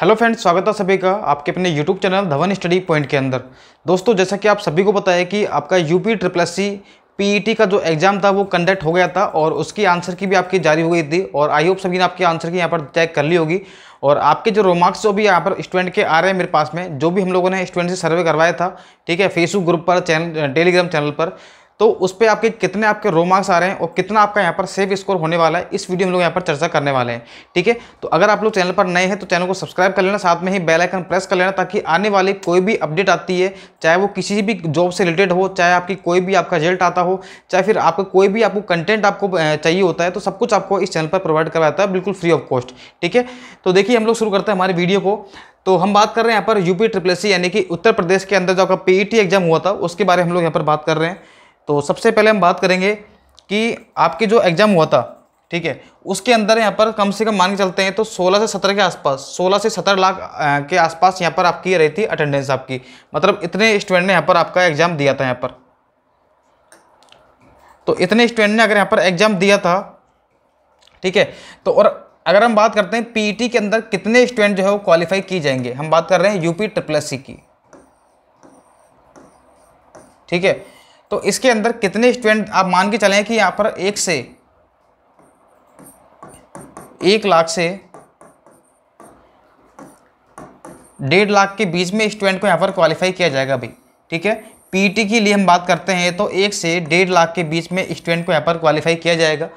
hello friends स्वागत है सभी का आपके अपने YouTube channel Dhawan study point के अंदर दोस्तों जैसा कि आप सभी को पता है कि आपका UP triple S C P का जो एग्ज़ाम था वो कंडक्ट हो गया था और उसकी आंसर की भी आपकी जारी हो गई थी और आई होप सभी ने आपकी आंसर की यहाँ पर चेक कर ली होगी और आपके जो रोमार्क्स जो भी यहाँ पर स्टूडेंट के आ रहे हैं मेरे पास में जो भी हम लोगों ने स्टूडेंट से सर्वे करवाया था ठीक है फेसबुक ग्रुप पर चैनल टेलीग्राम चैनल पर तो उस पर आपके कितने आपके रो मार्क्स आ रहे हैं और कितना आपका यहाँ पर सेव स्कोर होने वाला है इस वीडियो में लोग यहाँ पर चर्चा करने वाले हैं ठीक है तो अगर आप लोग चैनल पर नए हैं तो चैनल को सब्सक्राइब कर लेना साथ में ही बेल आइकन प्रेस कर लेना ताकि आने वाली कोई भी अपडेट आती है चाहे वो किसी भी जॉब से रिलेटेड हो चाहे आपकी कोई भी आपका रिजल्ट आता हो चाहे फिर आपका कोई भी आपको कंटेंट आपको चाहिए होता है तो सब कुछ आपको इस चैनल पर प्रोवाइड करवाता है बिल्कुल फ्री ऑफ कॉस्ट ठीक है तो देखिए हम लोग शुरू करते हैं हमारे वीडियो को तो हम बात कर रहे हैं यहाँ पर यूपी ट्रिपल सी यानी कि उत्तर प्रदेश के अंदर जो आपका पीईटी एग्जाम e हुआ था उसके बारे में हम लोग यहाँ पर बात कर रहे हैं तो सबसे पहले हम बात करेंगे कि आपके जो एग्ज़ाम हुआ था ठीक है उसके अंदर यहाँ पर कम से कम मान के चलते हैं तो 16 से 17 के आसपास 16 से 17 लाख के आसपास यहाँ पर आपकी रही थी अटेंडेंस आपकी मतलब इतने स्टूडेंट ने यहाँ पर आपका एग्ज़ाम दिया था यहाँ पर तो इतने स्टूडेंट ने अगर यहाँ पर एग्ज़ाम दिया था ठीक है तो और अगर हम बात करते हैं पीटी e के अंदर कितने स्टूडेंट जो है वो क्वालिफाई की जाएंगे हम बात कर रहे हैं यूपी ट्रिपल एस की ठीक है तो इसके अंदर कितने स्टूडेंट आप मान के चलें कि यहाँ पर एक से एक लाख से डेढ़ लाख के बीच में स्टूडेंट को यहाँ पर क्वालिफाई किया जाएगा भाई ठीक है पीटी के लिए हम बात करते हैं तो एक से डेढ़ लाख के बीच में स्टूडेंट को यहाँ पर क्वालिफाई किया जाएगा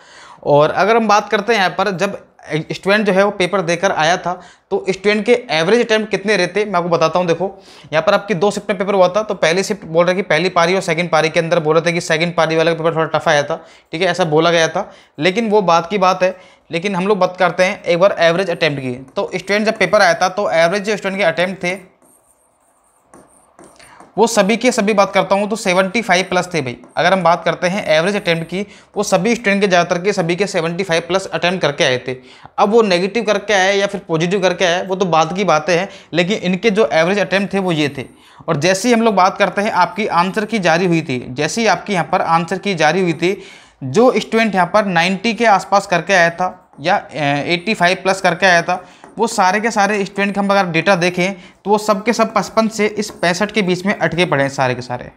और अगर हम बात करते हैं यहाँ पर जब स्टूडेंट जो है वो पेपर देकर आया था तो स्टूडेंट के एवरेज अटैम्प्ट कितने रहते मैं आपको बताता हूँ देखो यहाँ पर आपकी दो शिफ्ट में पेपर हुआ था तो पहली शिफ्ट बोल रहे कि पहली पारी और सेकंड पारी के अंदर बोल रहे थे कि सेकंड पारी वाला पेपर थोड़ा टफ आया था ठीक है ऐसा बोला गया था लेकिन वो बात की बात है लेकिन हम लोग बात करते हैं एक बार एवरेज अटैम्प्ट की तो स्टूडेंट जब पेपर आया था तो एवरेज जो स्टूडेंट के अटैम्प्ट थे वो सभी के सभी बात करता हूँ तो 75 प्लस थे भाई अगर हम बात करते हैं एवरेज अटैम्प्ट की वो सभी स्टूडेंट के ज़्यादातर के सभी के 75 प्लस अटैम्प्ट करके आए थे अब वो नेगेटिव करके आए या फिर पॉजिटिव करके आए वो तो बात की बातें हैं लेकिन इनके जो एवरेज अटैम्प्ट थे वो ये थे और जैसे ही हम लोग बात करते हैं आपकी आंसर की जारी हुई थी जैसे ही आपकी यहाँ पर आंसर की जारी हुई थी जो स्टूडेंट यहाँ पर नाइन्टी के आसपास करके आया था या एट्टी प्लस करके आया था वो सारे के सारे स्टूडेंट के हम अगर डेटा देखें तो वो सब के सब पचपन से इस पैंसठ के बीच में अटके पड़े हैं सारे के सारे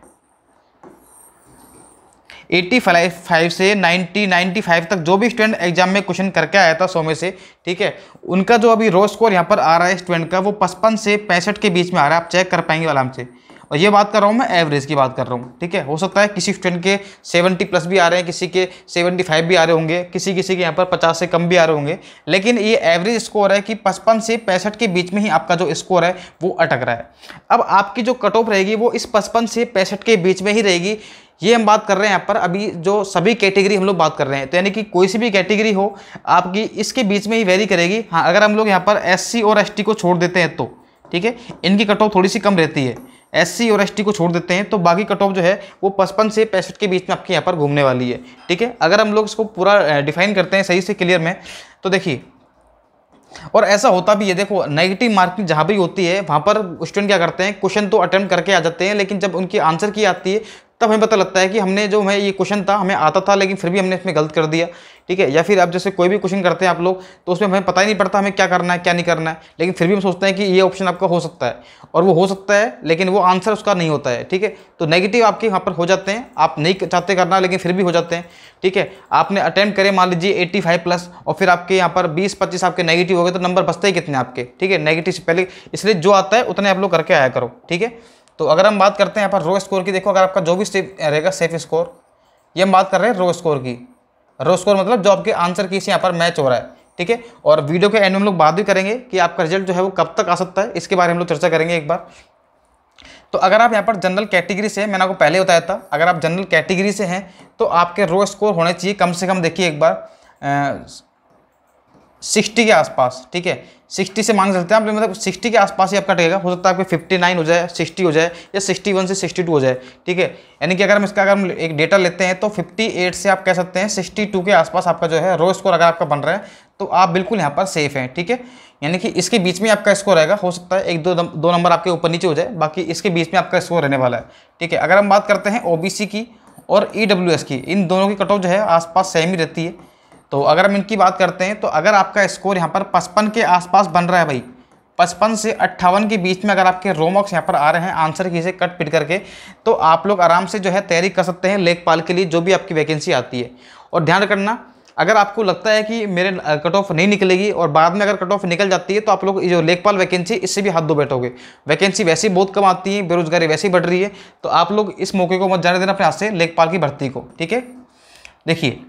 एट्टी फाइव फाइव से नाइन्टी नाइन्टी फाइव तक जो भी स्टूडेंट एग्जाम में क्वेश्चन करके आया था सौ में से ठीक है उनका जो अभी रो स्कोर यहाँ पर आ रहा है स्टूडेंट का वो पचपन से पैंसठ के बीच में आ रहा है आप चेक कर पाएंगे आराम से और ये बात कर रहा हूँ मैं एवरेज की बात कर रहा हूँ ठीक है हो सकता है किसी स्टूडेंट के सेवेंटी प्लस भी आ रहे हैं किसी के सेवेंटी फाइव भी आ रहे होंगे किसी किसी के यहाँ पर पचास से कम भी आ रहे होंगे लेकिन ये एवरेज स्कोर है कि पचपन से पैंसठ के बीच में ही आपका जो स्कोर है वो अटक रहा है अब आपकी जो कट ऑफ रहेगी वो इस पचपन से पैंसठ के बीच में ही रहेगी ये हम बात कर रहे हैं यहाँ पर अभी जो सभी कैटेगरी हम लोग बात कर रहे हैं तो यानी कि कोई सी भी कैटेगरी हो आपकी इसके बीच में ही वेरी करेगी हाँ अगर हम लोग यहाँ पर एससी और एसटी को छोड़ देते हैं तो ठीक है इनकी कट ऑफ थोड़ी सी कम रहती है एससी और एसटी को छोड़ देते हैं तो बाकी कट ऑफ जो है वो पचपन से पैंसठ के बीच में आपके यहाँ पर घूमने वाली है ठीक है अगर हम लोग इसको पूरा डिफाइन करते हैं सही से क्लियर में तो देखिए और ऐसा होता भी है देखो नेगेटिव मार्किंग जहाँ भी होती है वहाँ पर स्टूडेंट क्या करते हैं क्वेश्चन तो अटेम्प्ट करके आ जाते हैं लेकिन जब उनकी आंसर की आती है तब हमें पता लगता है कि हमने जो हमें ये क्वेश्चन था हमें आता था लेकिन फिर भी हमने इसमें गलत कर दिया ठीक है या फिर आप जैसे कोई भी क्वेश्चन करते हैं आप लोग तो उसमें हमें पता ही नहीं पड़ता हमें क्या करना है क्या नहीं करना है लेकिन फिर भी हम सोचते हैं कि ये ऑप्शन आपका हो सकता है और वो हो सकता है लेकिन वो आंसर उसका नहीं होता है ठीक है तो नेगेटिव आपके यहाँ पर हो जाते हैं आप नहीं चाहते करना लेकिन फिर भी हो जाते हैं ठीक है आपने अटैम्प्ट करें मान लीजिए फाइव प्लस और फिर आपके यहाँ पर बीस पच्चीस आपके नेगेटिव हो गए तो नंबर बचते ही कितने आपके ठीक है नेगेटिव से पहले इसलिए जो आता है उतने आप लोग करके आया करो ठीक है तो अगर हम बात करते हैं यहाँ पर रो स्कोर की देखो अगर आपका जो भी रहेगा सेफ स्कोर ये हम बात कर रहे हैं रो स्कोर की रो स्कोर मतलब जो आपके आंसर की यहाँ पर मैच हो रहा है ठीक है और वीडियो के एंड में हम लोग बात भी करेंगे कि आपका रिजल्ट जो है वो कब तक आ सकता है इसके बारे में हम लोग चर्चा करेंगे एक बार तो अगर आप यहाँ पर जनरल कैटेगरी से मैंने आपको पहले बताया था अगर आप जनरल कैटेगरी से हैं तो आपके रो स्कोर होने चाहिए कम से कम देखिए एक बार सिक्सटी के आसपास ठीक है सिक्सटी से मांग सकते हैं आप मतलब सिक्सटी के आसपास ही आपका टेगा हो सकता है आपके फिफ्टी नाइन हो जाए सिक्सटी हो जाए या सिक्सटी वन से सिक्सटी टू हो जाए ठीक है यानी कि अगर हम इसका अगर हम एक डेटा लेते हैं तो फिफ्टी एट से आप कह सकते हैं सिक्सटी टू के आसपास आपका जो है रो स्कोर अगर आपका बन रहा है तो आप बिल्कुल यहाँ पर सेफ हैं ठीक है यानी कि इसके बीच में आपका स्कोर रहेगा हो सकता है एक दो दो नंबर आपके ऊपर नीचे हो जाए बाकी इसके बीच में आपका स्कोर रहने वाला है ठीक है अगर हम बात करते हैं ओ की और ई e की इन दोनों की कट ऑफ जो है आसपास सेम ही रहती है तो अगर हम इनकी बात करते हैं तो अगर आपका स्कोर यहाँ पर पचपन के आसपास बन रहा है भाई पचपन से अट्ठावन के बीच में अगर आपके रोमॉक्स यहाँ पर आ रहे हैं आंसर की से कट पिट करके तो आप लोग आराम से जो है तैयारी कर सकते हैं लेखपाल के लिए जो भी आपकी वैकेंसी आती है और ध्यान रखना अगर आपको लगता है कि मेरे कट ऑफ नहीं निकलेगी और बाद में अगर कट ऑफ निकल जाती है तो आप लोग जो लेखपाल वैकेंसी इससे भी हाथ धो बैठोगे वैकेंसी वैसी बहुत कम आती है बेरोजगारी वैसी बढ़ रही है तो आप लोग इस मौके को मत जाने देना अपने हाथ से लेखपाल की भर्ती को ठीक है देखिए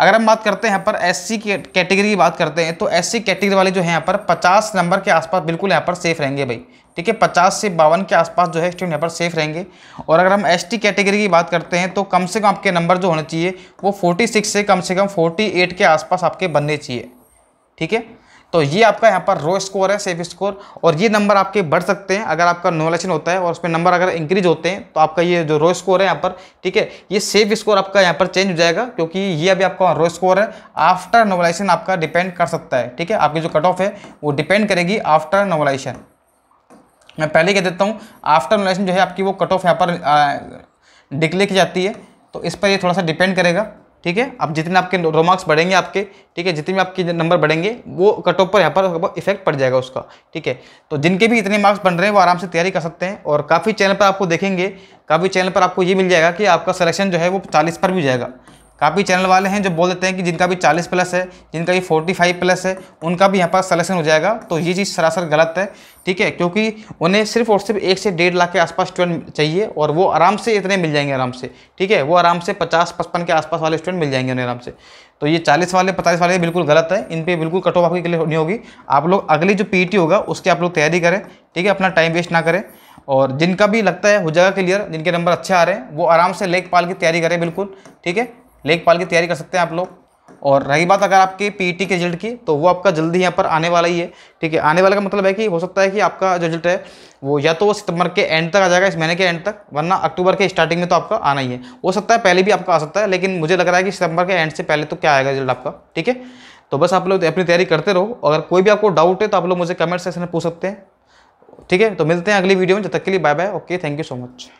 अगर हम बात करते हैं यहाँ पर एस सी कैटेगरी की बात करते हैं तो एस सी कैटेगरी वाले जो है यहाँ पर पचास नंबर के आसपास बिल्कुल यहाँ पर सेफ रहेंगे भाई ठीक है पचास से बावन के आसपास जो है स्टूडेंट यहाँ पर सेफ रहेंगे और अगर हम एस टी कैटेगरी की बात करते हैं तो कम से कम आपके नंबर जो होने चाहिए वो फोर्टी सिक्स से कम से कम फोर्टी एट के आसपास आपके बनने चाहिए ठीक है तो ये आपका यहाँ पर रो स्कोर है सेफ स्कोर और ये नंबर आपके बढ़ सकते हैं अगर आपका नॉलेशन होता है और उसमें नंबर अगर इंक्रीज होते हैं तो आपका ये जो रो स्कोर है यहाँ पर ठीक है ये सेफ स्कोर आपका यहाँ पर चेंज हो जाएगा क्योंकि ये अभी आपका रो स्कोर है आफ्टर नोवलाइजेशन आपका डिपेंड कर सकता है ठीक है आपकी जो कट ऑफ है वो डिपेंड करेगी आफ्टर नोवलाइजेशन मैं पहले कह देता हूँ आफ्टर नोवलाइजेशन जो है आपकी वो कट ऑफ यहाँ पर डिक्ले की जाती है तो इस पर ये थोड़ा सा डिपेंड करेगा ठीक है अब जितने आपके रोमार्क्स बढ़ेंगे आपके ठीक है जितने भी आपके नंबर बढ़ेंगे वो कट ऑफ पर यहाँ पर इफेक्ट पड़ जाएगा उसका ठीक है तो जिनके भी इतने मार्क्स बन रहे हैं वो आराम से तैयारी कर सकते हैं और काफ़ी चैनल पर आपको देखेंगे काफ़ी चैनल पर आपको ये मिल जाएगा कि आपका सलेक्शन जो है वो चालीस पर भी जाएगा काफ़ी चैनल वाले हैं जो बोल देते हैं कि जिनका भी 40 प्लस है जिनका भी 45 प्लस है उनका भी यहाँ पर सलेक्शन हो जाएगा तो ये चीज़ सरासर गलत है ठीक है क्योंकि उन्हें सिर्फ और सिर्फ एक से डेढ़ लाख के आसपास स्टूडेंट चाहिए और वो आराम से इतने मिल जाएंगे आराम से ठीक है वो आराम से पचास पचपन के आसपास वाले स्टूडेंट मिल जाएंगे उन्हें आराम से तो ये चालीस वाले पचास वाले बिल्कुल गलत है इन पर बिल्कुल कट ऑफ आपकी नहीं होगी आप लोग अगली जो पी e होगा उसकी आप लोग तैयारी करें ठीक है अपना टाइम वेस्ट ना करें और जिनका भी लगता है हो जाएगा क्लियर जिनके नंबर अच्छे आ रहे हैं वो आराम से लेख पाल की तैयारी करें बिल्कुल ठीक है लेखपाल की तैयारी कर सकते हैं आप लोग और रही बात अगर आपके पीटी e के रिजल्ट की तो वो आपका जल्दी यहाँ पर आने वाला ही है ठीक है आने वाला का मतलब है कि हो सकता है कि आपका जो रिजल्ट है वो या तो वो सितंबर के एंड तक आ जाएगा इस महीने के एंड तक वरना अक्टूबर के स्टार्टिंग में तो आपका आना ही है हो सकता है पहले भी आपका आ सकता है लेकिन मुझे लग रहा है कि सितंबर के एंड से पहले तो क्या आएगा रिजल्ट आपका ठीक है तो बस आप लोग अपनी तैयारी करते रहो अगर कोई भी आपको डाउट है तो आप लोग मुझे कमेंट सेक्शन में पूछ सकते हैं ठीक है तो मिलते हैं अगली वीडियो में जब तक के लिए bye bye okay thank you so much